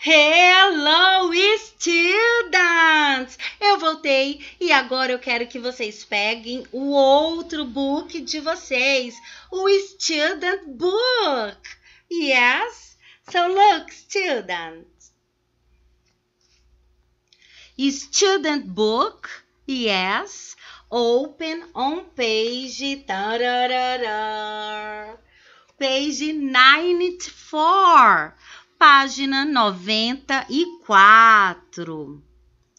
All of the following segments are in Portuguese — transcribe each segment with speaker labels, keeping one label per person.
Speaker 1: Hello, students! Eu voltei e agora eu quero que vocês peguem o outro book de vocês, o Student Book. Yes? So look, students. Student Book, yes. Open on page. Tararara, page 94 página 94.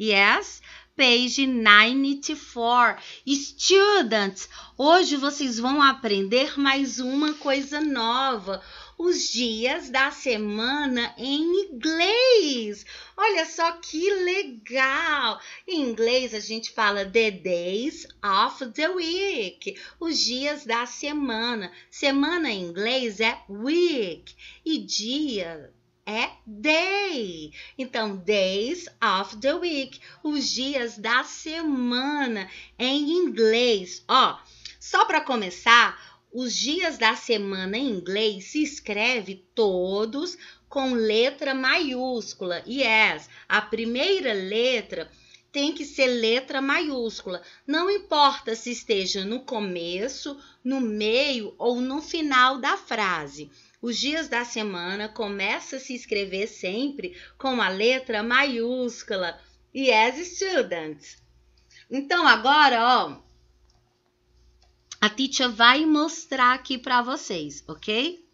Speaker 1: Yes, page 94. Students, hoje vocês vão aprender mais uma coisa nova. Os dias da semana em inglês. Olha só que legal! Em inglês a gente fala the days of the week, os dias da semana. Semana em inglês é week e dia é day. Então, days of the week, os dias da semana em inglês. Ó, só para começar, os dias da semana em inglês se escreve todos com letra maiúscula. Yes, a primeira letra tem que ser letra maiúscula. Não importa se esteja no começo, no meio ou no final da frase os dias da semana começa a se escrever sempre com a letra maiúscula Yes, students. Então agora, ó, a Titia vai mostrar aqui para vocês, ok?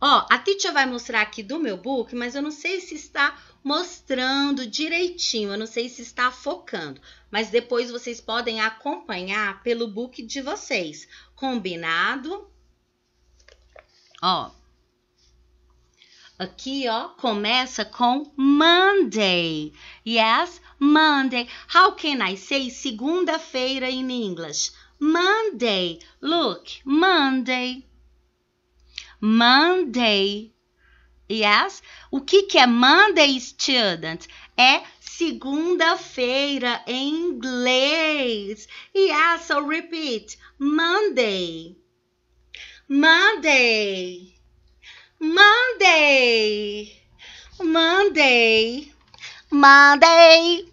Speaker 1: Ó, a Titia vai mostrar aqui do meu book, mas eu não sei se está mostrando direitinho, eu não sei se está focando, mas depois vocês podem acompanhar pelo book de vocês. Combinado? Ó. Aqui, ó, começa com Monday. Yes, Monday. How can I say segunda-feira in English? Monday. Look, Monday. Monday. Yes? O que, que é Monday, student? É segunda-feira em inglês. Yes, I'll repeat. Monday. Monday. Monday. Monday. Monday.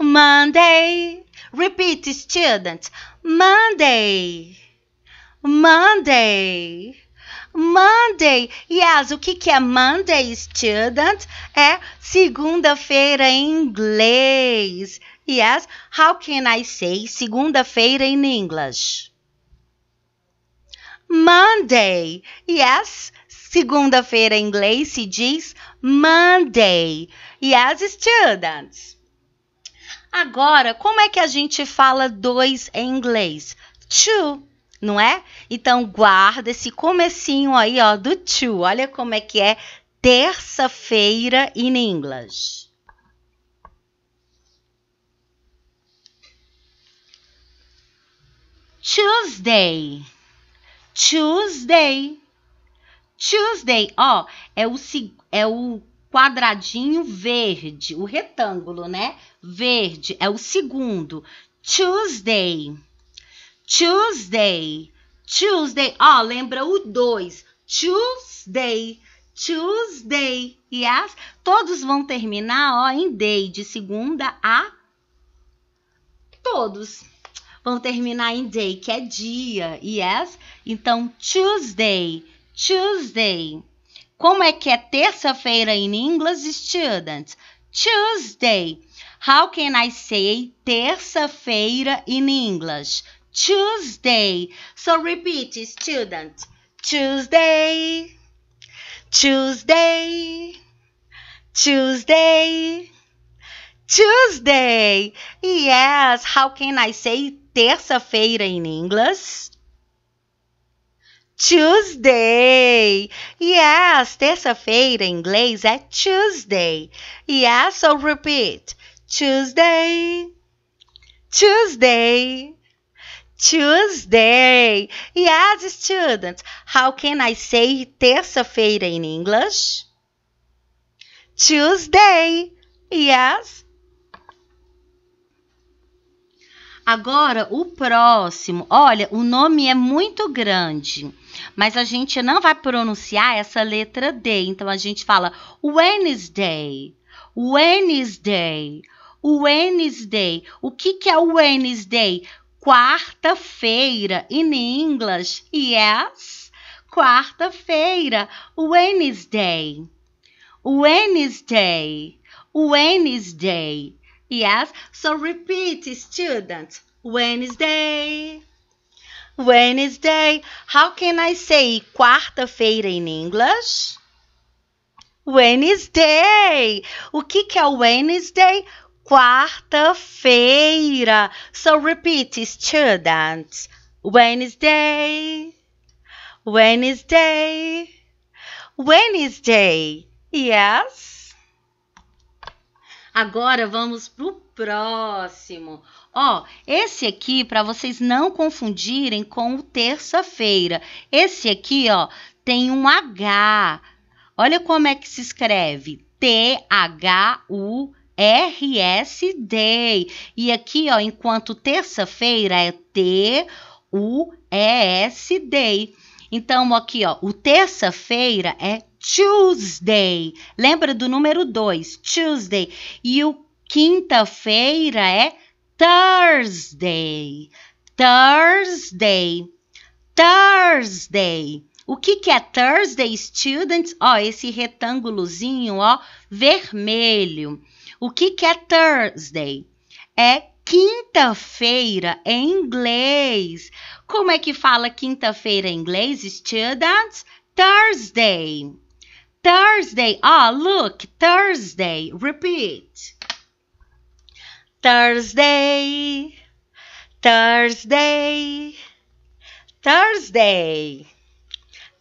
Speaker 1: Monday. Repeat, students. Monday. Monday. Monday. Yes, o que, que é Monday, student? É segunda-feira em inglês. Yes, how can I say segunda-feira in English? Monday. Yes, segunda-feira em inglês se diz Monday. Yes, students. Agora, como é que a gente fala dois em inglês? Two, não é? Então guarda esse comecinho aí, ó, do two. Olha como é que é terça-feira in inglês. Tuesday. Tuesday. Tuesday, ó, é o, é o quadradinho verde, o retângulo, né? Verde, é o segundo. Tuesday. Tuesday. Tuesday, ó, lembra o dois. Tuesday. Tuesday. Yes? Todos vão terminar, ó, em day, de segunda a todos vão terminar em day, que é dia, yes? Então, Tuesday, Tuesday. Como é que é terça-feira em inglês, students? Tuesday. How can I say terça-feira in English? Tuesday. So repeat, student. Tuesday. Tuesday. Tuesday. Tuesday. Yes, how can I say terça-feira in inglês? Tuesday. Yes, terça-feira em inglês é Tuesday. Yes, é, so repeat. Tuesday. Tuesday. Tuesday. Yes, students. How can I say terça-feira in English? Tuesday. Yes. Agora, o próximo, olha, o nome é muito grande, mas a gente não vai pronunciar essa letra D. Então, a gente fala Wednesday, Wednesday, Wednesday. O que, que é Wednesday? Quarta-feira, in English, yes, quarta-feira, Wednesday, Wednesday, Wednesday. Yes, so repeat, students. Wednesday. Wednesday. How can I say quarta-feira in English? Wednesday. O que, que é Wednesday? Quarta-feira. So repeat, students. Wednesday. Wednesday. Wednesday. Yes. Agora vamos para o próximo. Ó, esse aqui, para vocês não confundirem com o terça-feira. Esse aqui, ó, tem um H. Olha como é que se escreve. T-H-U-S. D. E aqui, ó, enquanto terça-feira é T U E S D. Então, aqui, ó, o terça-feira é Tuesday. Lembra do número 2, Tuesday. E o quinta-feira é Thursday. Thursday. Thursday. O que, que é Thursday Students? Ó, esse retângulozinho, ó, vermelho. O que, que é Thursday? É quinta-feira é em inglês. Como é que fala quinta-feira em inglês, students? Thursday. Thursday. Ah, oh, look, Thursday. Repeat. Thursday. Thursday. Thursday.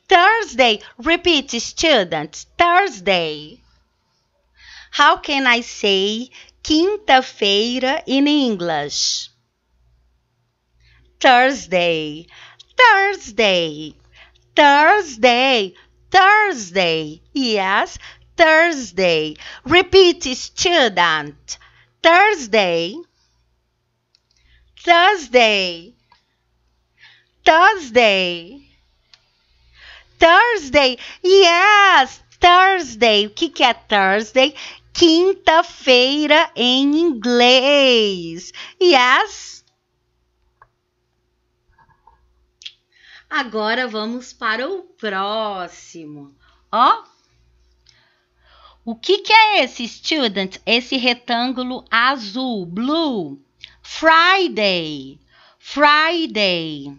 Speaker 1: Thursday. Repeat, students. Thursday. How can I say quinta-feira in English. Thursday, Thursday, Thursday, Thursday. Yes, Thursday. Repeat, student. Thursday, Thursday, Thursday, Thursday. Yes, Thursday. O que, que é Thursday? quinta-feira em inglês. Yes? Agora vamos para o próximo. Ó. O que, que é esse, student? Esse retângulo azul, blue. Friday. Friday.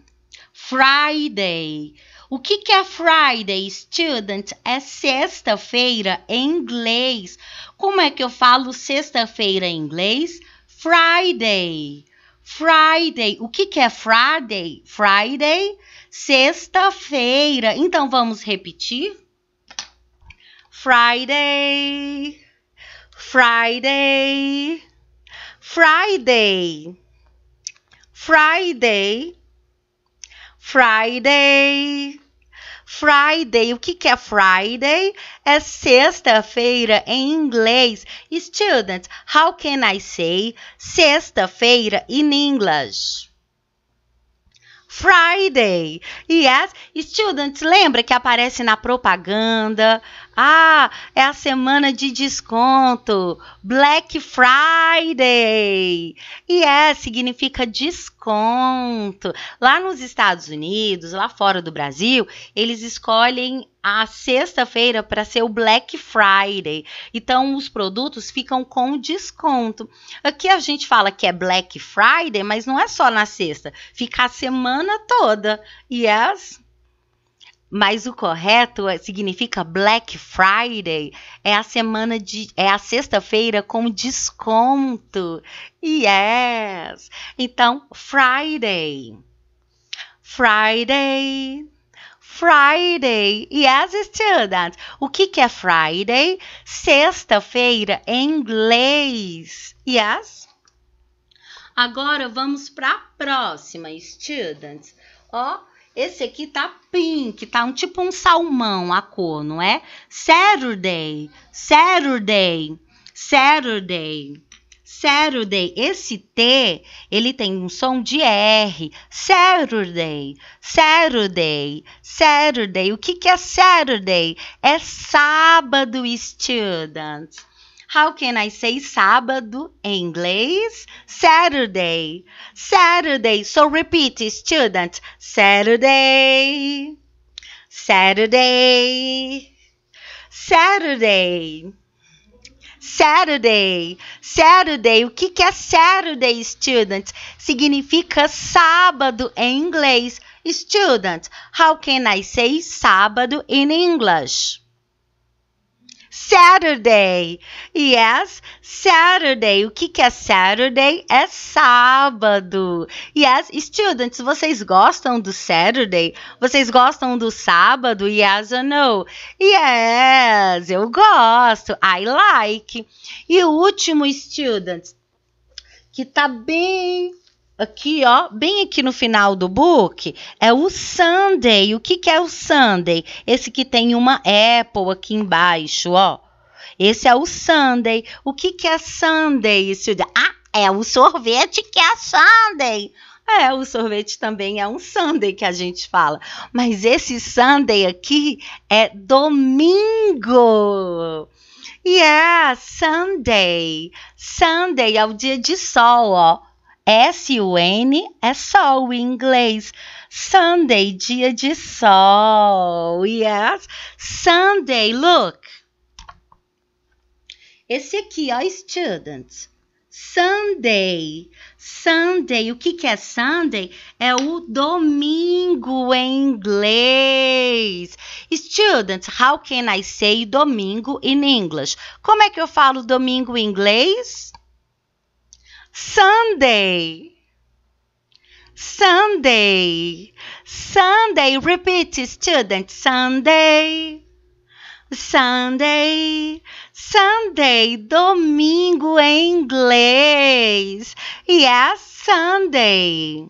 Speaker 1: Friday. O que, que é Friday, student? É sexta-feira em inglês. Como é que eu falo sexta-feira em inglês? Friday. Friday. O que, que é Friday? Friday, sexta-feira. Então vamos repetir? Friday. Friday. Friday. Friday Friday. Friday. O que, que é Friday? É sexta-feira em inglês. Students, how can I say sexta-feira in English? Friday. Yes, students, lembra que aparece na propaganda? Ah, é a semana de desconto. Black Friday. Yes, significa desconto. Lá nos Estados Unidos, lá fora do Brasil, eles escolhem a sexta-feira para ser o Black Friday. Então os produtos ficam com desconto. Aqui a gente fala que é Black Friday, mas não é só na sexta, fica a semana toda. Yes? Mas o correto é, significa Black Friday, é a semana de é a sexta-feira com desconto. Yes. Então, Friday. Friday. Friday. Yes, students. O que, que é Friday? Sexta-feira em inglês. Yes? Agora vamos para a próxima, students. Ó, esse aqui tá pink, tá um tipo um salmão a cor, não é? Saturday, Saturday, Saturday. Saturday. Esse T, ele tem um som de R. Saturday, Saturday, Saturday. O que, que é Saturday? É sábado, students. How can I say sábado em inglês? Saturday. Saturday. So repeat, student. Saturday. Saturday. Saturday. Saturday. Saturday. O que, que é Saturday, students? Significa sábado em inglês. Student, how can I say sábado in English? Saturday. Yes, Saturday. O que, que é Saturday? É sábado. Yes, students, vocês gostam do Saturday? Vocês gostam do sábado? Yes or no? Yes, eu gosto. I like. E o último, students, que tá bem aqui, ó, bem aqui no final do book, é o Sunday. O que, que é o Sunday? Esse que tem uma Apple aqui embaixo, ó. Esse é o Sunday. O que, que é Sunday, Silvia? Ah, é o sorvete que é Sunday. É, o sorvete também é um Sunday que a gente fala. Mas esse Sunday aqui é domingo. E yeah, é Sunday. Sunday é o dia de sol, ó. S-U-N é sol em inglês. Sunday, dia de sol. Yes, Sunday, look. Esse aqui, ó, students. Sunday. Sunday. O que, que é Sunday? É o domingo em inglês. Students, how can I say domingo in English? Como é que eu falo domingo em inglês? Sunday. Sunday. Sunday. Repeat, student. Sunday. Sunday. Sunday. Domingo em inglês. Yes, é Sunday.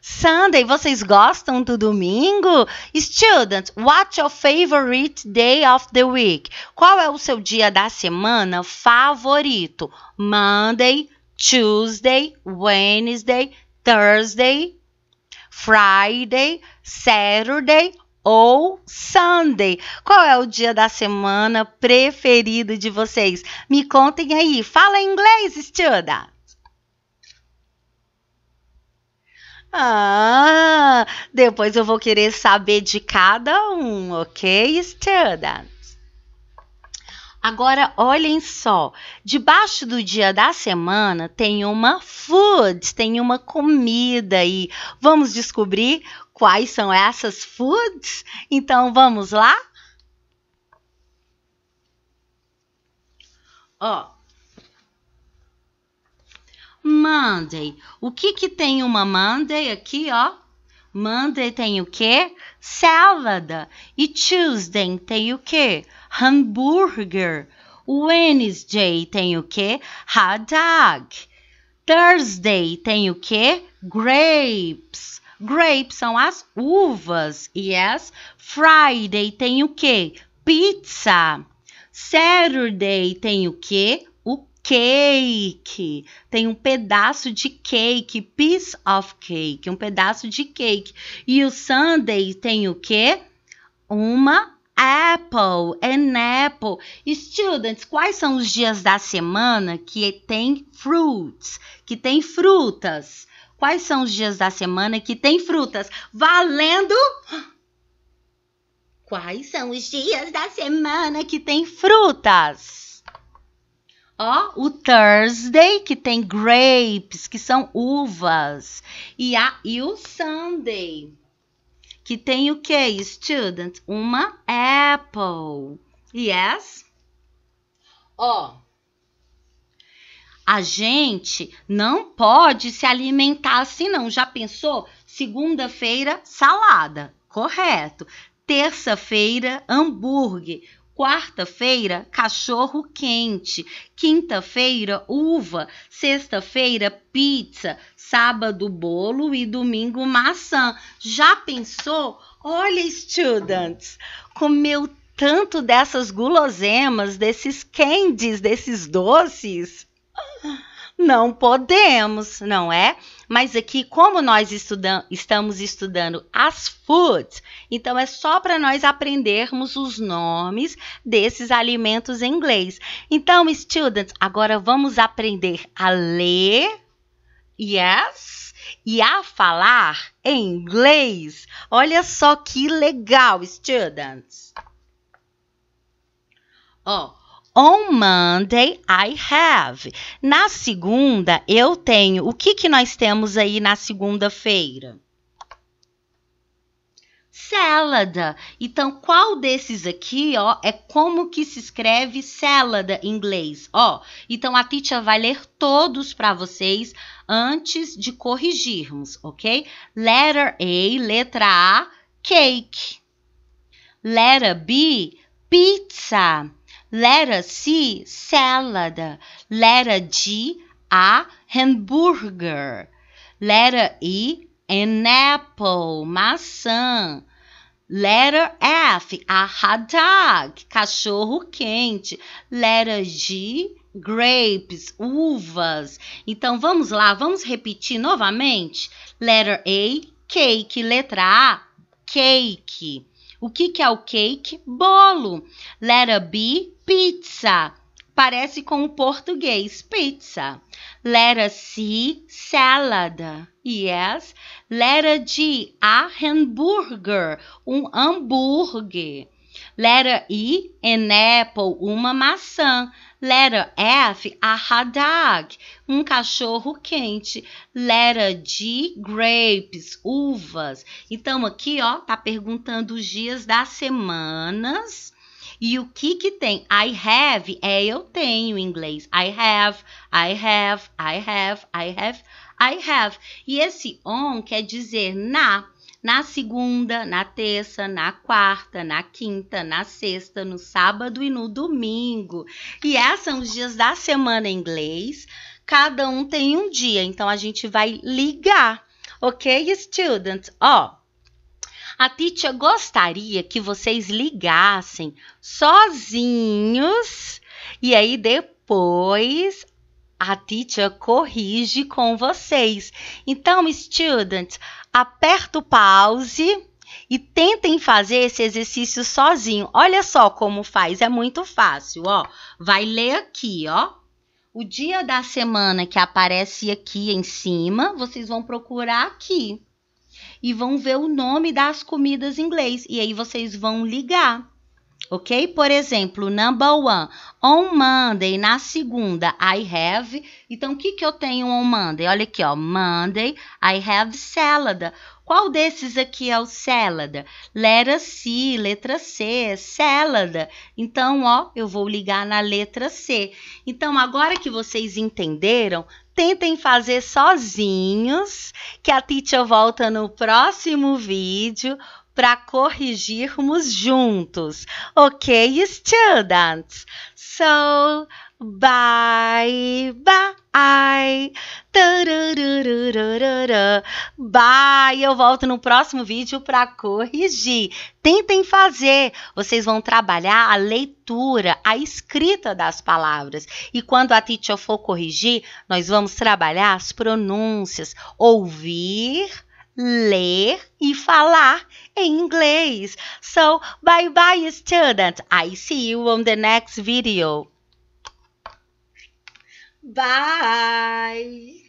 Speaker 1: Sunday, vocês gostam do domingo? Students, what's your favorite day of the week? Qual é o seu dia da semana favorito? Monday, Tuesday, Wednesday, Thursday, Friday, Saturday ou Sunday. Qual é o dia da semana preferido de vocês? Me contem aí. Fala inglês, Studa. Ah, depois eu vou querer saber de cada um, ok, Studa? Agora olhem só, debaixo do dia da semana tem uma food, tem uma comida aí. vamos descobrir quais são essas foods? Então vamos lá? Ó. Monday. O que que tem uma Monday aqui, ó? Monday tem o quê? Salada. E Tuesday tem o quê? hambúrguer. Wednesday tem o que? Hot dog. Thursday tem o que? Grapes. Grapes são as uvas. Yes. Friday tem o que? Pizza. Saturday tem o que? O cake. Tem um pedaço de cake, piece of cake, um pedaço de cake. E o Sunday tem o que? Uma Apple and é apple. Students, quais são os dias da semana que tem fruits, que tem frutas? Quais são os dias da semana que tem frutas? Valendo! Quais são os dias da semana que tem frutas? Ó, o Thursday, que tem grapes, que são uvas. E, a, e o Sunday, que tem o que, student? Uma apple. Yes? Ó. Oh. A gente não pode se alimentar assim, não. Já pensou? Segunda-feira, salada. Correto. Terça-feira, hambúrguer. Quarta-feira, cachorro quente. Quinta-feira, uva. Sexta-feira, pizza. Sábado, bolo. E domingo, maçã. Já pensou? Olha, students, comeu tanto dessas guloseimas, desses candies, desses doces. Não podemos, não é? Mas aqui, como nós estamos estudando as foods, então é só para nós aprendermos os nomes desses alimentos em inglês. Então, students, agora vamos aprender a ler, yes, e a falar em inglês. Olha só que legal, students. Ó, oh, On Monday I have. Na segunda eu tenho. O que, que nós temos aí na segunda-feira? Salada. Então, qual desses aqui, ó, é como que se escreve salada em inglês, ó? Então, a teacher vai ler todos para vocês antes de corrigirmos, ok? Letter A, letra A, cake. Letter B, pizza letra C, salad, letra D, a hamburger, letra E, an apple, maçã, letra F, a hot dog, cachorro quente, letra G, grapes, uvas. Então vamos lá, vamos repetir novamente. Letter A, cake, letra A, cake. O que, que é o cake? Bolo. Let it be pizza. Parece com o português, pizza. Let us see salad. Yes. Let D? a hamburger, um hambúrguer. Letter E, an apple, uma maçã. Letter F, a hot dog, um cachorro quente. Letter G, grapes, uvas. Então aqui, ó, tá perguntando os dias das semanas. E o que que tem? I have é eu tenho em inglês. I have, I have, I have, I have, I have. I have. E esse on quer dizer na na segunda, na terça, na quarta, na quinta, na sexta, no sábado e no domingo. E esses é, são os dias da semana em inglês. Cada um tem um dia, então a gente vai ligar, ok, students? Ó, a teacher gostaria que vocês ligassem sozinhos e aí depois a teacher corrige com vocês. Então, students, aperta o pause e tentem fazer esse exercício sozinho. Olha só como faz, é muito fácil, ó. Vai ler aqui, ó. O dia da semana que aparece aqui em cima, vocês vão procurar aqui. E vão ver o nome das comidas em inglês. E aí vocês vão ligar ok? Por exemplo, number one, on Monday, na segunda, I have. Então, o que, que eu tenho on Monday? Olha aqui, ó, Monday, I have salad. Qual desses aqui é o salad? Letra C, letra C, salad. Então, ó, eu vou ligar na letra C. Então, agora que vocês entenderam, tentem fazer sozinhos, que a teacher volta no próximo vídeo para corrigirmos juntos. Ok, students? So, bye, bye. Bye! Eu volto no próximo vídeo para corrigir. Tentem fazer. Vocês vão trabalhar a leitura, a escrita das palavras. E quando a teacher for corrigir, nós vamos trabalhar as pronúncias. Ouvir ler e falar em inglês. So, bye bye, student. I see you on the next video. Bye.